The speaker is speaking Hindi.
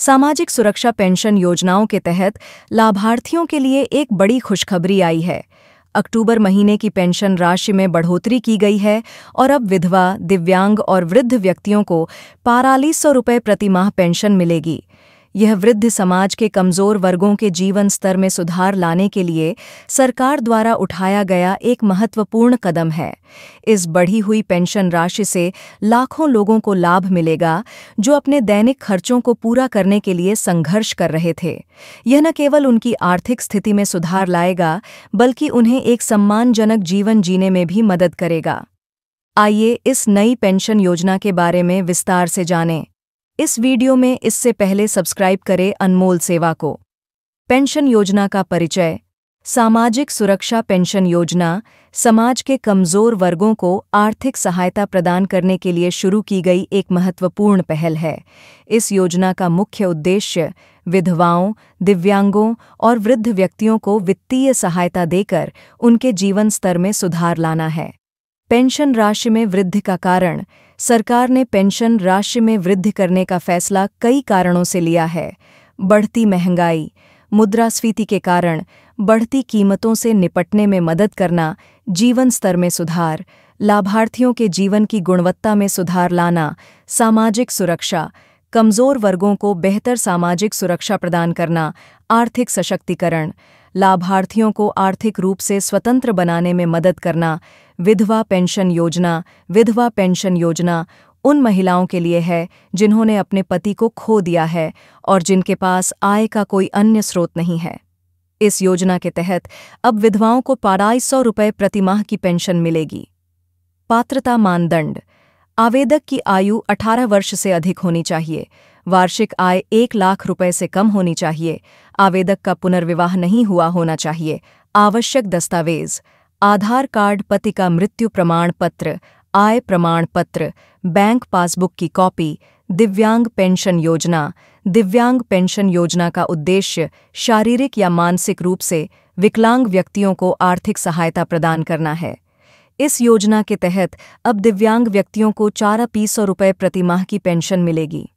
सामाजिक सुरक्षा पेंशन योजनाओं के तहत लाभार्थियों के लिए एक बड़ी खुशखबरी आई है अक्टूबर महीने की पेंशन राशि में बढ़ोतरी की गई है और अब विधवा दिव्यांग और वृद्ध व्यक्तियों को पारालीस सौ रुपये प्रतिमाह पेंशन मिलेगी यह वृद्ध समाज के कमज़ोर वर्गों के जीवन स्तर में सुधार लाने के लिए सरकार द्वारा उठाया गया एक महत्वपूर्ण कदम है इस बढ़ी हुई पेंशन राशि से लाखों लोगों को लाभ मिलेगा जो अपने दैनिक खर्चों को पूरा करने के लिए संघर्ष कर रहे थे यह न केवल उनकी आर्थिक स्थिति में सुधार लाएगा बल्कि उन्हें एक सम्मानजनक जीवन जीने में भी मदद करेगा आइए इस नई पेंशन योजना के बारे में विस्तार से जानें इस वीडियो में इससे पहले सब्सक्राइब करें अनमोल सेवा को पेंशन योजना का परिचय सामाजिक सुरक्षा पेंशन योजना समाज के कमज़ोर वर्गों को आर्थिक सहायता प्रदान करने के लिए शुरू की गई एक महत्वपूर्ण पहल है इस योजना का मुख्य उद्देश्य विधवाओं दिव्यांगों और वृद्ध व्यक्तियों को वित्तीय सहायता देकर उनके जीवन स्तर में सुधार लाना है पेंशन राशि में वृद्धि का कारण सरकार ने पेंशन राशि में वृद्धि करने का फैसला कई कारणों से लिया है बढ़ती महंगाई मुद्रास्फीति के कारण बढ़ती कीमतों से निपटने में मदद करना जीवन स्तर में सुधार लाभार्थियों के जीवन की गुणवत्ता में सुधार लाना सामाजिक सुरक्षा कमज़ोर वर्गों को बेहतर सामाजिक सुरक्षा प्रदान करना आर्थिक सशक्तिकरण लाभार्थियों को आर्थिक रूप से स्वतंत्र बनाने में मदद करना विधवा पेंशन योजना विधवा पेंशन योजना उन महिलाओं के लिए है जिन्होंने अपने पति को खो दिया है और जिनके पास आय का कोई अन्य स्रोत नहीं है इस योजना के तहत अब विधवाओं को पाढ़ाई सौ रुपये प्रतिमाह की पेंशन मिलेगी पात्रता मानदंड आवेदक की आयु 18 वर्ष से अधिक होनी चाहिए वार्षिक आय एक लाख रुपए से कम होनी चाहिए आवेदक का पुनर्विवाह नहीं हुआ होना चाहिए आवश्यक दस्तावेज आधार कार्ड पति का मृत्यु प्रमाण पत्र आय प्रमाण पत्र बैंक पासबुक की कॉपी दिव्यांग पेंशन योजना दिव्यांग पेंशन योजना का उद्देश्य शारीरिक या मानसिक रूप से विकलांग व्यक्तियों को आर्थिक सहायता प्रदान करना है इस योजना के तहत अब दिव्यांग व्यक्तियों को चार पी सौ रुपये प्रतिमाह की पेंशन मिलेगी